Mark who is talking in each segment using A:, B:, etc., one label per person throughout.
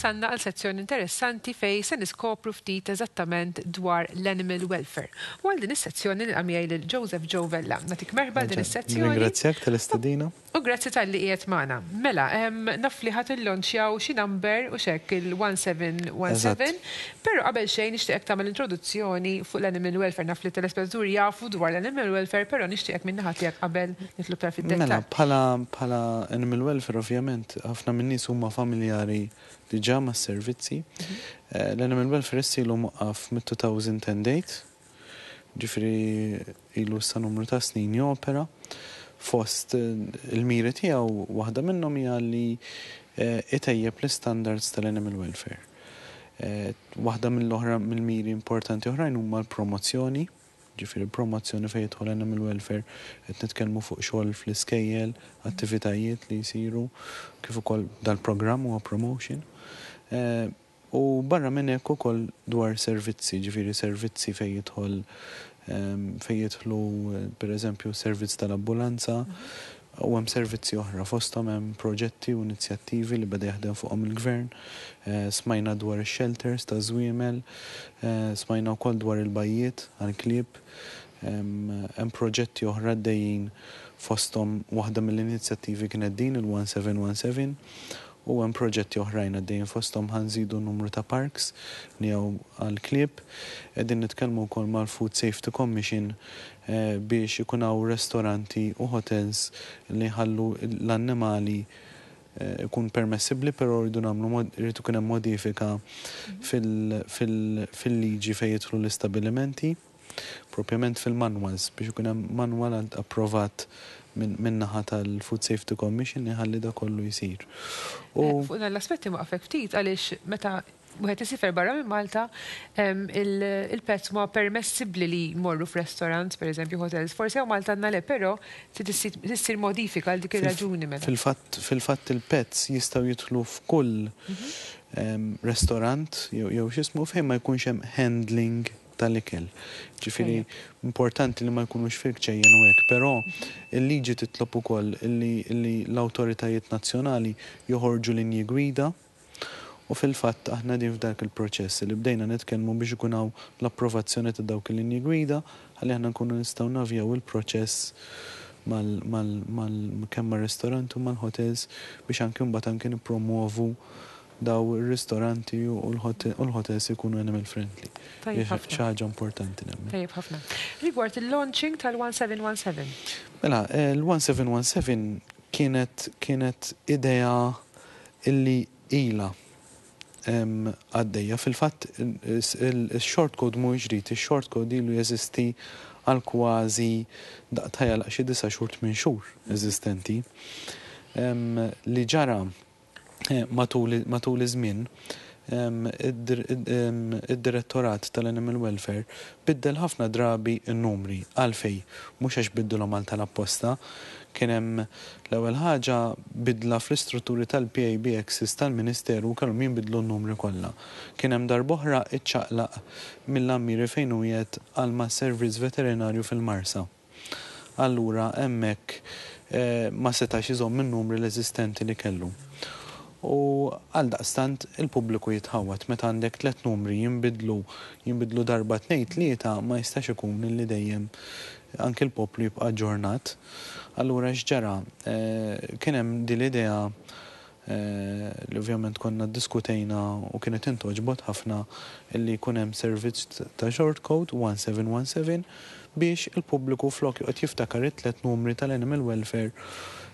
A: wasanna għal sezzjoni interessanti fej se niskopru ftit eżattament dwar l-animal welfare. U għal din is-sezzjoni nilqamijaj lil Joseph Jovella. Natik merħba din is-sezzjoni.
B: Ringrazzjak tal-istadina.
A: U grazzi tal-li qiegħed magħna. Mela, naf li ħadd illonċjaw xi number u xek il-1717, però qabel xejn nixtieqek tagħmel introduzzjoni fuq l-animal welfare naf li telespettur jafu dwar l-animal welfare, però nixtieq minn naħat li qabel
B: nitlob ta' fid-dettal. Mela, bħala animal welfare ovvjament ħafna minn nies huma familjari li ġama servizzi. Eh, L-Animal Welfare ilu muqqaf mit-2010 ġifri ilu sa numru ta' snin jopera fost eh, il-miri tiegħu waħda minnhom hija li eh, l-standards tal-animal welfare. Waħda mill-oħra mill-miri importanti oħrajn huma l-promozzjoni, ġifiri promozzjoni fejn jidħol animal welfare qed nitkellmu fuq xogħol fl-iskejjel, attivitajiet li jsiru, kif ukoll dal-programm huwa promotion. Eh, u barra minn hekk ukoll dwar servizzi, ġifieri servizzi fejn jidħol ehm, fejn jidħlu pereżempju servizz tal-ambulanza u hemm servizzi oħra fosthom hemm proġetti u inizjattivi li beda jaħdem fuqhom il-gvern. Eh, smajna dwar il shelters ta' żwiemel, eh, smajna wkoll dwar il-bajjiet għal-klieb. Ehm, hemm proġetti oħra dejjin fosthom waħda mill-inizjattivi kienet din il-1717 u hemm proġetti oħrajn għaddejjin fosthom ħanżidu numru ta' parks li jew għall-klieb. Qegħdin nitkellmu wkoll mal-Food Safety Commission eh, biex ikun hawn ristoranti u hotels li ħallu l-annimali eh, ikun permessibli, pero rridu namlu rridu kunem modifika fil-liġi fej jitlu l-istabilimenti, propjament fil-manuals, biex ikun hemm manual approvat minnaħa tal-Food Safety Commission iħalli da kollu jisir. U
A: eh, l-aspetti ma' ftit għaliex meta wieħed isifer barra minn Malta, il-pets ma permessibli li morru f'restorant, per eżempju, hotels. Forse għaw Malta nale, pero tissir modifika għal dik il-raġuni meta.
B: Fil-fatt il-pets jistaw jitlu f'kull mhm. restorant, jew xismu fejn ma jkunx hemm handling tal kell. Ġifiri, importanti li ma jkunux firk ċejjen u hekk, però il-liġi titlob ukoll li l-awtoritajiet nazzjonali joħorġu linji gwida u fil-fatt aħna din f'dak il-proċess li bdejna nitkellmu biex ikun hawn l-approvazzjoni ta' dawk il-linji gwida għalli aħna nkunu nistgħu navjaw il-proċess mal-kemma ristorant restorant u mal-hotels biex anki mbagħad anki nippromuovu daw il-ristoranti u l-hotels ikunu animal friendly. ċaġa importanti nemmen.
A: Tajib ħafna. Rigward il-launching tal-1717.
B: Mela, eh, l 1717 kienet kienet idea illi ila għaddeja. Fil-fatt, il-short code mu iġrit, il-short code illu jeżisti għal kważi daqtajja laqxie disa xurt minn xur eżistenti. Li matul iż-żmien id-direttorat tal-Animal Welfare biddel ħafna drabi n-numri għalfej, mux għax biddilhom għal tal-apposta, kien hemm l-ewwel ħaġa bidla fl-istrutturi tal-PABXs tal-Ministeru min jinbidlu n-numri kollha. Kien hemm darb'oħra iċċaqla mill-ammiri fejn u jiet għalma servizz veterinarju fil-Marsa. Allura hemmhekk eh, ma setax iżomm min numri l-eżistenti li kellu u għal daqstant il-pubbliku jitħawat meta għandek tlet numri jinbidlu jinbidlu darba tnejn tlieta ma jistax ikun li dejjem anke l-poplu jibqa' ġurnat. Allura x'ġara eh, kien hemm din l-idea eh, li ovvjament konna diskutejna u kienet intoġbot ħafna li jkun hemm servizz ta' short code 1717 biex il-pubbliku flok joqgħod jiftakar it-tlet numri tal-animal welfare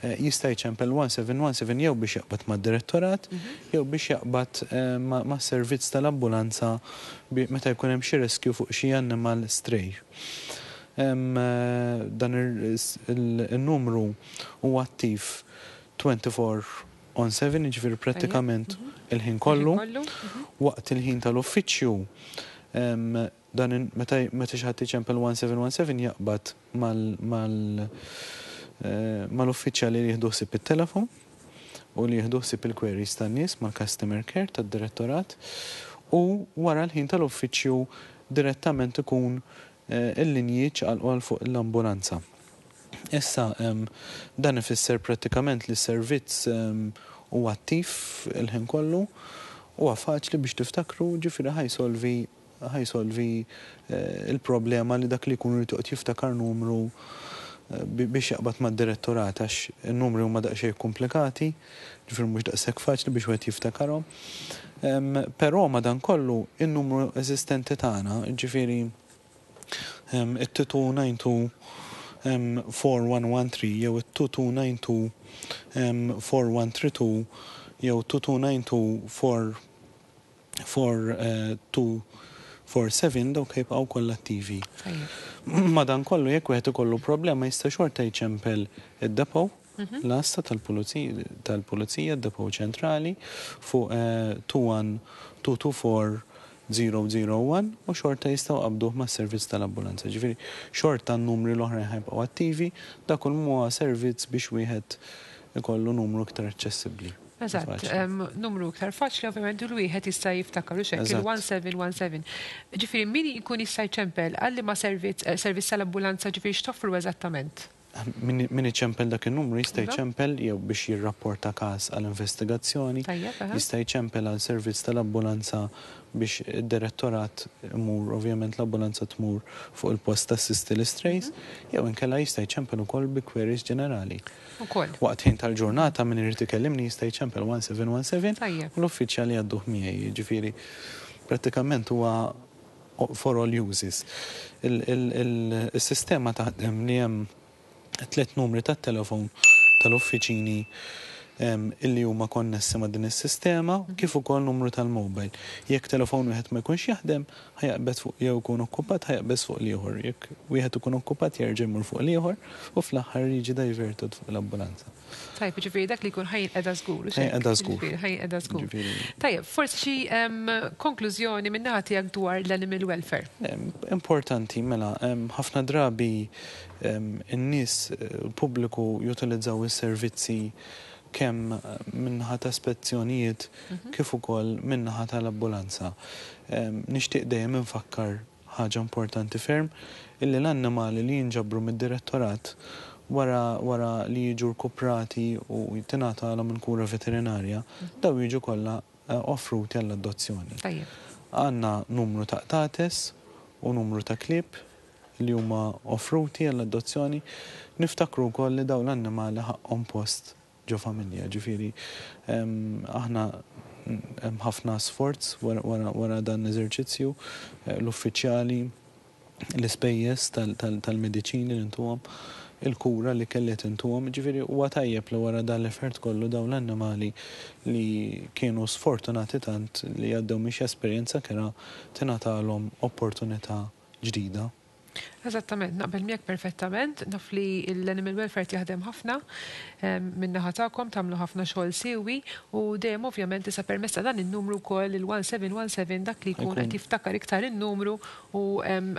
B: Eh, jista' jċempel 1717 jew biex jaqbad mad-direttorat mhm. jew biex jaqbad eh, ma' servizz tal-ambulanza meta jkun hemm xi reskju fuq xi annimal strej. Eh, dan il-numru huwa attiv 24 on 7, ġifir pratikament mhm. il-ħin kollu. Mhm. Waqt il-ħin tal-uffiċju, dan meta xħat iċempel 1717 jaqbad mal Eh, mal-uffiċjali li jihduħsib pil telefon u li jihduħsib il-queries tan nies mal-customer care tad-direttorat u wara l-ħin tal-uffiċju direttament ikun eh, il-linji għal fuq l-ambulanza. Issa, dan ifisser pratikament li servizz u attiv il-ħin kollu u għafaċ li biex tiftakru ġifiri ħajsolvi ħajsolvi eh, il-problema li dak li kun rrituqt jiftakar numru biex jaqbad ma' direttorat għax n-numri huma daqsxejn komplikati, ġifir mhux daqshekk faċli biex Pero ma' dan kollu in-numru eżistenti tagħna, ġifieri it-titu ngħidu 4113 jew it-tutu 4132 jew tutu ngħidu 24-7 dawk jibqaw kollha attivi. Madan kollu jekk wieħed ikollu problema jista' xorta jċempel id depow mhm. l-asta tal-pulizija d depow ċentrali fuq 21224 eh, 001 u xorta jistaw qabduh ma' servizz tal-ambulanza. Ġifiri, xorta n-numri l-oħra ħajbqaw attivi, dakul muwa servizz biex wieħed ikollu numru ktar aċċessibbli. Eżatt,
A: numru iktar faċli, ovvjament, l-wieħed jista' jiftakar u xekk il-1717. Ġifieri min jkun jista' jċempel għalli ma servizz eh, tal-ambulanza ġifieri x'toffru eżattament?
B: Min iċempel dak il-numru jista' jċempel jew biex jirrapporta każ għall-investigazzjoni, jista' jċempel għal servizz tal-ambulanza biex id-direttorat mur, ovvjament l-ambulanza tmur fuq il-post assisti l-istrejs, jew inkella jista' jċempel ukoll bi queries ġenerali. Waqt ħin tal-ġurnata min irid ikellimni jista' jċempel 1717 u l-uffiċjali għadduh miegħi, ġifieri prattikament huwa for all uses. Il-sistema taħdem li hemm tlet numri tat-telefon tal-uffiċini illi huma konnessi ma' din is-sistema mhm. kif ukoll numru tal-mobile. Jekk telefon wieħed ma jkunx jaħdem, ħajaqbed fuq jew ikun okkupat ħajaqbes fuq l-ieħor. Jekk wieħed ikun okkupat jerġa' jmur fuq l-ieħor u fl-aħħar jiġi divertud fuq l-ambulanza.
A: Tajb, ġifiri dak li kun ħajn edha zgur. Edha zgur. Ħajn edha zgur. Tajb, forsi xi konklużjoni minnaħa tiegħek dwar l-animal welfare.
B: Importanti, mela, ħafna drabi n-nies eh, pubbliku jutilizzaw is-servizzi kemm eh, minnaħa ta' spezzjonijiet mhm. kif ukoll minnaħa tal-ambulanza. Nixtieq dejjem infakkar ħaġa importanti ferm illi l-annimali li jinġabru mid-direttorat wara wara li jiġu rkuprati u jtinata għala minn kura veterinarja, mhm. daw jiġu kollha eh, offruti għall-adozzjoni. Għanna numru ta' tates u numru ta' klip li huma offruti għall-adozzjoni, niftakru koll li daw l-annimali ħaqhom post ġo familja, ġifiri, aħna ħafna sforz wara dan eżerċizzju, eh, l-uffiċjali, l-ispejjes tal-medicini l-intuwam, il-kura li kellet intuwam, ġifiri u għatajjeb li wara dan l-effert kollu daw l-annimali li kienu sfortunati tant li għaddew miex esperienza kera tinatalom opportunità ġdida.
A: Eżattament, naqbel miegħek perfettament, naf li l-animal welfare jaħdem ħafna minnaħa tagħkom tagħmlu ħafna xogħol siewi u dejjem ovvjament isa permessa dan in-numru wkoll il-1717 dak li jkun qed jiftakar iktar in-numru u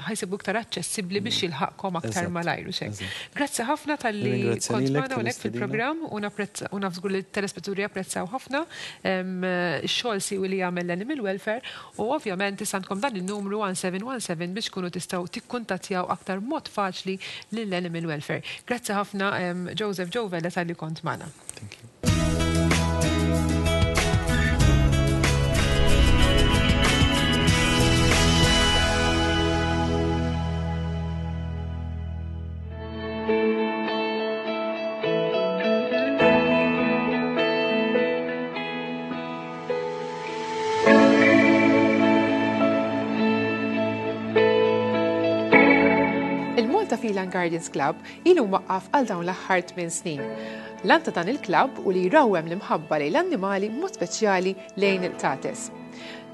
A: ħajsibu iktar aċċessibbli biex mm. jilħaqkom aktar malajru xejn. Grazzi ħafna tal-li kont magħna hawnhekk fil-programm u nafżgur li t telespetturi apprezzaw ħafna x-xogħol siewi li jagħmel l-animal welfare u ovvjament isandkom dan in-numru 1717 biex kunu tistgħu tikkuntattjaw aktar mod faċli lill-animal welfare. Grazzi ħafna Joseph Jovella tal-li kont mana. Thank you. Il-Malta Filan Guardians Club ilu maqqaf għal dawn l-aħħar 8 snin. Lanta dan il-klab u li jrawem l-imħabba lejn l-annimali mod speċjali lejn il-tates.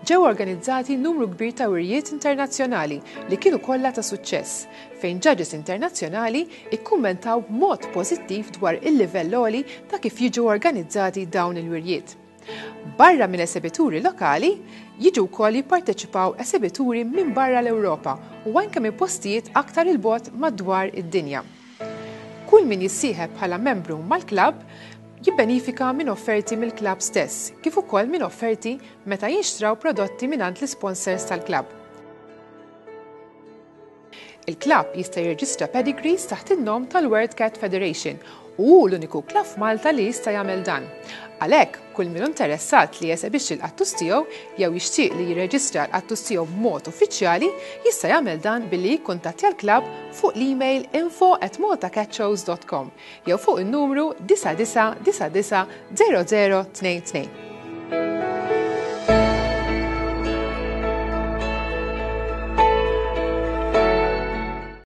A: Ġew organizzati numru kbir ta' wirjiet internazzjonali li kienu kollha ta' suċċess fejn ġaġis internazzjonali ikkummentaw mod pożittiv dwar il-livell ta' kif jiġu organizzati dawn il-wirjiet. Barra minn esebituri lokali, jiġu wkoll jipparteċipaw esebituri minn barra l-Ewropa u anke minn postijiet aktar il-bot madwar id-dinja. Kull min jissieħeb bħala membru mal-klab jibbenifika minn offerti mill-klab stess, kif ukoll minn offerti meta jinxtraw prodotti minant l-sponsors tal-klab. Il-klab jista' jirġistra pedigrees taħt in-nom tal-World Cat Federation u l-uniku klaff Malta li jista' jagħmel dan. Għalhekk, kull min interessat li jesebix il-qattus tiegħu jew jixtieq li jirreġistra l-qattus tiegħu b'mod uffiċjali jista' jagħmel dan billi jikkuntatti l-klabb fuq l-email info at jew fuq in-numru 9999 0022.